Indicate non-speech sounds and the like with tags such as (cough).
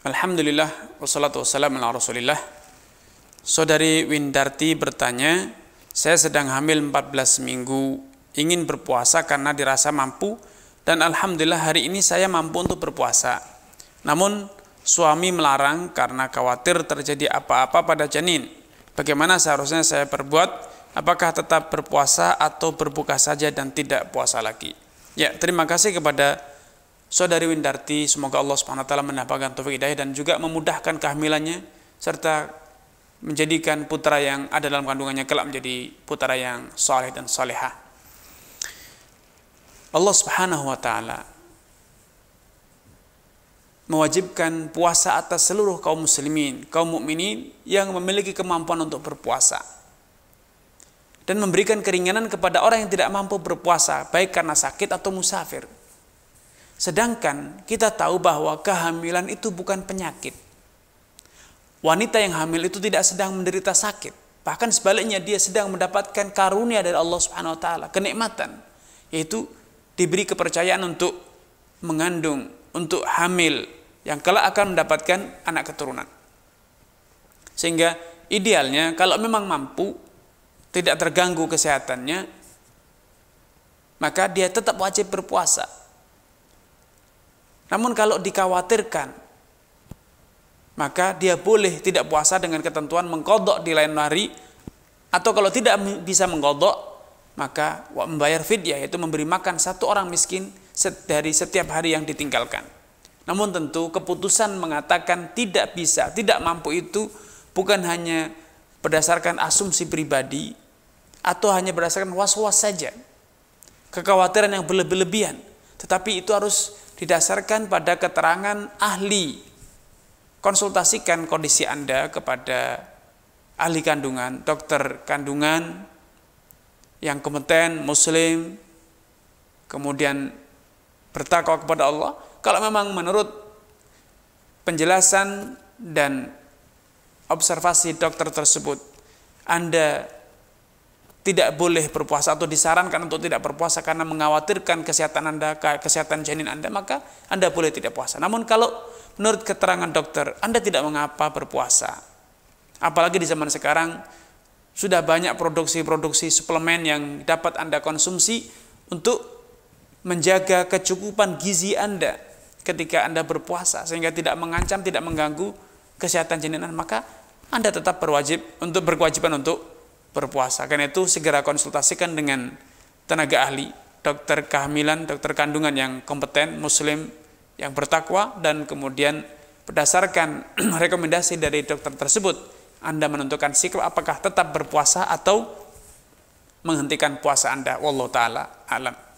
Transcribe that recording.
Alhamdulillah wassalatu wassalamu ala Rasulillah. Saudari Windarti bertanya, "Saya sedang hamil 14 minggu, ingin berpuasa karena dirasa mampu dan alhamdulillah hari ini saya mampu untuk berpuasa. Namun suami melarang karena khawatir terjadi apa-apa pada janin. Bagaimana seharusnya saya berbuat? Apakah tetap berpuasa atau berbuka saja dan tidak puasa lagi?" Ya, terima kasih kepada Saudari Windarti, semoga Allah Subhanahu wa taala menambahkan taufik hidayah dan juga memudahkan kehamilannya serta menjadikan putra yang ada dalam kandungannya kelak menjadi putra yang saleh dan salehah. Allah Subhanahu wa taala mewajibkan puasa atas seluruh kaum muslimin, kaum mukminin yang memiliki kemampuan untuk berpuasa. Dan memberikan keringanan kepada orang yang tidak mampu berpuasa, baik karena sakit atau musafir. Sedangkan kita tahu bahwa kehamilan itu bukan penyakit. Wanita yang hamil itu tidak sedang menderita sakit. Bahkan sebaliknya dia sedang mendapatkan karunia dari Allah Subhanahu wa taala, kenikmatan yaitu diberi kepercayaan untuk mengandung, untuk hamil yang kelak akan mendapatkan anak keturunan. Sehingga idealnya kalau memang mampu tidak terganggu kesehatannya maka dia tetap wajib berpuasa namun kalau dikhawatirkan, maka dia boleh tidak puasa dengan ketentuan mengkodok di lain hari, atau kalau tidak bisa mengkodok, maka membayar fidyah, yaitu memberi makan satu orang miskin dari setiap hari yang ditinggalkan. Namun tentu keputusan mengatakan tidak bisa, tidak mampu itu bukan hanya berdasarkan asumsi pribadi, atau hanya berdasarkan was-was saja. Kekhawatiran yang berlebihan, tetapi itu harus didasarkan pada keterangan ahli. Konsultasikan kondisi Anda kepada ahli kandungan, dokter kandungan yang kompeten, muslim, kemudian bertakwa kepada Allah. Kalau memang menurut penjelasan dan observasi dokter tersebut Anda tidak boleh berpuasa atau disarankan untuk tidak berpuasa karena mengkhawatirkan kesehatan Anda, kesehatan janin Anda, maka Anda boleh tidak puasa. Namun kalau menurut keterangan dokter, Anda tidak mengapa berpuasa. Apalagi di zaman sekarang sudah banyak produksi-produksi suplemen yang dapat Anda konsumsi untuk menjaga kecukupan gizi Anda ketika Anda berpuasa sehingga tidak mengancam, tidak mengganggu kesehatan janin Anda, maka Anda tetap berwajib untuk berkewajiban untuk berpuasa. Karena itu segera konsultasikan dengan tenaga ahli, dokter kehamilan, dokter kandungan yang kompeten, muslim yang bertakwa dan kemudian berdasarkan (clears throat) rekomendasi dari dokter tersebut Anda menentukan sikap apakah tetap berpuasa atau menghentikan puasa Anda. Wallahu taala alam.